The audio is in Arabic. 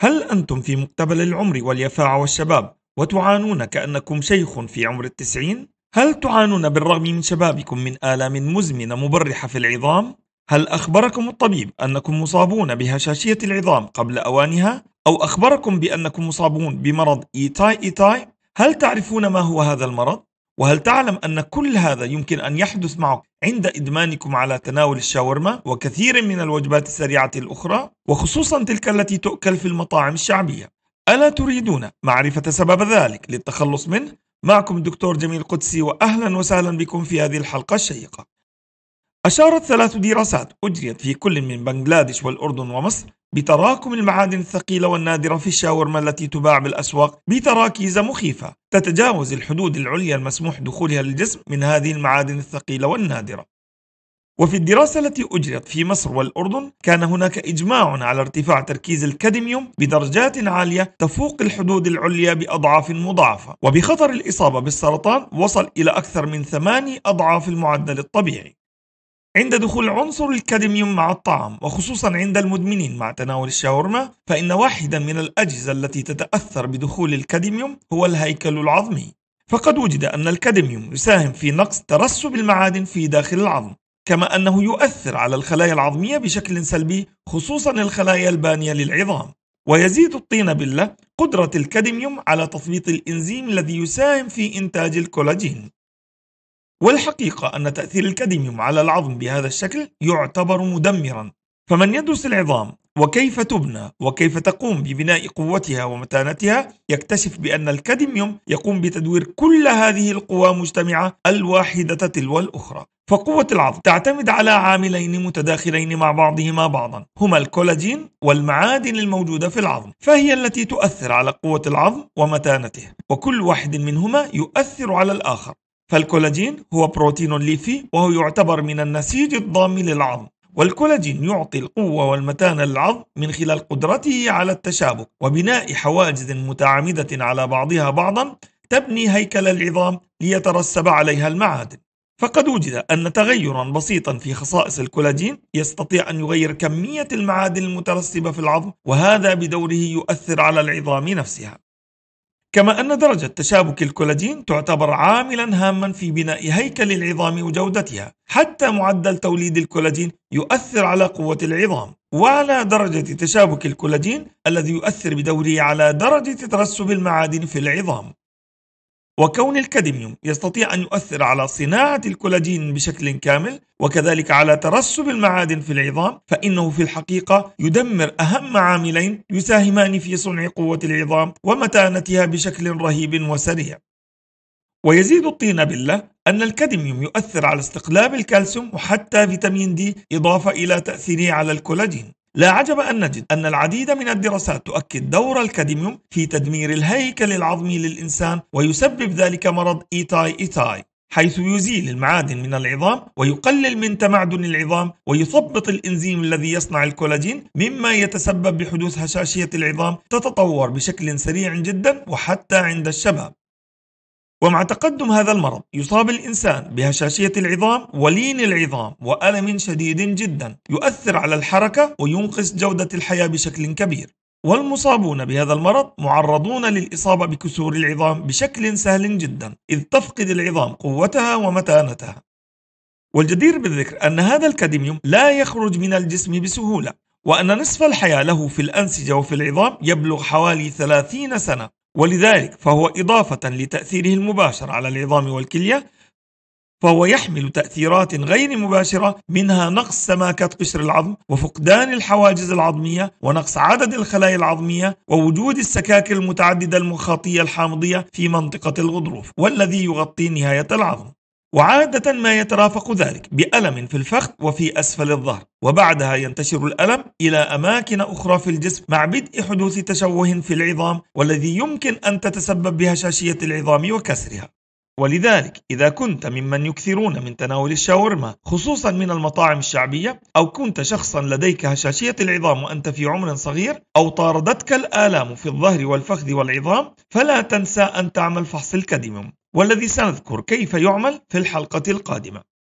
هل أنتم في مقتبل العمر واليفاعة والشباب وتعانون كأنكم شيخ في عمر التسعين؟ هل تعانون بالرغم من شبابكم من آلام مزمنة مبرحة في العظام؟ هل أخبركم الطبيب أنكم مصابون بهشاشية العظام قبل أوانها؟ أو أخبركم بأنكم مصابون بمرض إيتاي إيتاي؟ هل تعرفون ما هو هذا المرض؟ وهل تعلم أن كل هذا يمكن أن يحدث معك عند إدمانكم على تناول الشاورما وكثير من الوجبات السريعة الأخرى وخصوصا تلك التي تؤكل في المطاعم الشعبية ألا تريدون معرفة سبب ذلك للتخلص منه؟ معكم الدكتور جميل قدسي وأهلا وسهلا بكم في هذه الحلقة الشيقة أشارت ثلاث دراسات أجريت في كل من بنغلاديش والأردن ومصر بتراكم المعادن الثقيلة والنادرة في الشاورما التي تباع بالأسواق بتراكيز مخيفة تتجاوز الحدود العليا المسموح دخولها للجسم من هذه المعادن الثقيلة والنادرة. وفي الدراسة التي أجريت في مصر والأردن كان هناك إجماع على ارتفاع تركيز الكادميوم بدرجات عالية تفوق الحدود العليا بأضعاف مضاعفة وبخطر الإصابة بالسرطان وصل إلى أكثر من ثماني أضعاف المعدل الطبيعي عند دخول عنصر الكادميوم مع الطعام وخصوصا عند المدمنين مع تناول الشاورما فإن واحدا من الأجهزة التي تتأثر بدخول الكادميوم هو الهيكل العظمي فقد وجد أن الكادميوم يساهم في نقص ترسب المعادن في داخل العظم كما أنه يؤثر على الخلايا العظمية بشكل سلبي خصوصا الخلايا البانية للعظام ويزيد الطين بلة قدرة الكادميوم على تثبيط الإنزيم الذي يساهم في إنتاج الكولاجين والحقيقة أن تأثير الكادميوم على العظم بهذا الشكل يعتبر مدمرا فمن يدرس العظام وكيف تبنى وكيف تقوم ببناء قوتها ومتانتها يكتشف بأن الكادميوم يقوم بتدوير كل هذه القوى مجتمعة الواحدة تلو الأخرى فقوة العظم تعتمد على عاملين متداخلين مع بعضهما بعضا هما الكولاجين والمعادن الموجودة في العظم فهي التي تؤثر على قوة العظم ومتانته وكل واحد منهما يؤثر على الآخر فالكولاجين هو بروتين ليفي وهو يعتبر من النسيج الضامي للعظم والكولاجين يعطي القوة والمتانة للعظم من خلال قدرته على التشابك وبناء حواجز متعامدة على بعضها بعضا تبني هيكل العظام ليترسب عليها المعادن فقد وجد أن تغيرا بسيطا في خصائص الكولاجين يستطيع أن يغير كمية المعادن المترسبة في العظم وهذا بدوره يؤثر على العظام نفسها كما أن درجة تشابك الكولاجين تعتبر عاملا هاما في بناء هيكل العظام وجودتها حتى معدل توليد الكولاجين يؤثر على قوة العظام وعلى درجة تشابك الكولاجين الذي يؤثر بدوره على درجة ترسب المعادن في العظام وكون الكادميوم يستطيع أن يؤثر على صناعة الكولاجين بشكل كامل وكذلك على ترسب المعادن في العظام فإنه في الحقيقة يدمر أهم عاملين يساهمان في صنع قوة العظام ومتانتها بشكل رهيب وسريع ويزيد الطين بلة أن الكادميوم يؤثر على استقلاب الكالسيوم وحتى فيتامين دي إضافة إلى تأثيره على الكولاجين لا عجب أن نجد أن العديد من الدراسات تؤكد دور الكادميوم في تدمير الهيكل العظمي للإنسان ويسبب ذلك مرض إيتاي إيتاي حيث يزيل المعادن من العظام ويقلل من تمعدن العظام ويثبط الإنزيم الذي يصنع الكولاجين مما يتسبب بحدوث هشاشية العظام تتطور بشكل سريع جدا وحتى عند الشباب ومع تقدم هذا المرض يصاب الإنسان بهشاشية العظام ولين العظام وألم شديد جدا يؤثر على الحركة وينقص جودة الحياة بشكل كبير والمصابون بهذا المرض معرضون للإصابة بكسور العظام بشكل سهل جدا إذ تفقد العظام قوتها ومتانتها والجدير بالذكر أن هذا الكادميوم لا يخرج من الجسم بسهولة وأن نصف الحياة له في الأنسجة وفي العظام يبلغ حوالي 30 سنة ولذلك فهو إضافة لتأثيره المباشر على العظام والكلية فهو يحمل تأثيرات غير مباشرة منها نقص سماكة قشر العظم وفقدان الحواجز العظمية ونقص عدد الخلايا العظمية ووجود السكاكر المتعددة المخاطية الحامضية في منطقة الغضروف والذي يغطي نهاية العظم وعادة ما يترافق ذلك بألم في الفخذ وفي أسفل الظهر وبعدها ينتشر الألم إلى أماكن أخرى في الجسم مع بدء حدوث تشوه في العظام والذي يمكن أن تتسبب بهشاشية العظام وكسرها ولذلك إذا كنت ممن يكثرون من تناول الشاورما خصوصا من المطاعم الشعبية أو كنت شخصا لديك هشاشية العظام وأنت في عمر صغير أو طاردتك الآلام في الظهر والفخذ والعظام فلا تنسى أن تعمل فحص الكاديميوم والذي سنذكر كيف يعمل في الحلقة القادمة